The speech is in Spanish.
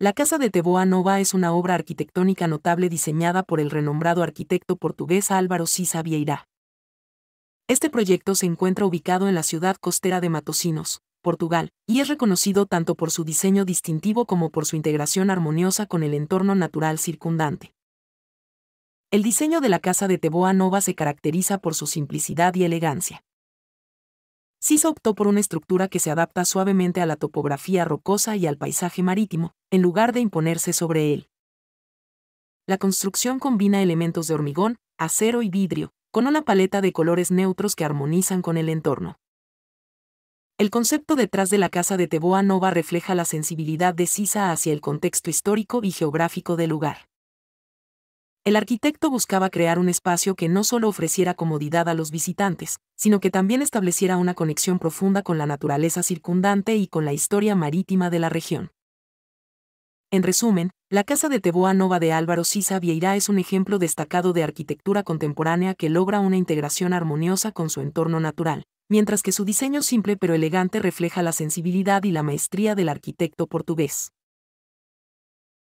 La Casa de Teboa Nova es una obra arquitectónica notable diseñada por el renombrado arquitecto portugués Álvaro Sisa Vieira. Este proyecto se encuentra ubicado en la ciudad costera de Matosinos, Portugal, y es reconocido tanto por su diseño distintivo como por su integración armoniosa con el entorno natural circundante. El diseño de la casa de Teboa Nova se caracteriza por su simplicidad y elegancia. Sisa optó por una estructura que se adapta suavemente a la topografía rocosa y al paisaje marítimo, en lugar de imponerse sobre él. La construcción combina elementos de hormigón, acero y vidrio, con una paleta de colores neutros que armonizan con el entorno. El concepto detrás de la casa de Teboa Nova refleja la sensibilidad de Sisa hacia el contexto histórico y geográfico del lugar. El arquitecto buscaba crear un espacio que no solo ofreciera comodidad a los visitantes, sino que también estableciera una conexión profunda con la naturaleza circundante y con la historia marítima de la región. En resumen, la Casa de Teboa Nova de Álvaro Sisa Vieira es un ejemplo destacado de arquitectura contemporánea que logra una integración armoniosa con su entorno natural, mientras que su diseño simple pero elegante refleja la sensibilidad y la maestría del arquitecto portugués.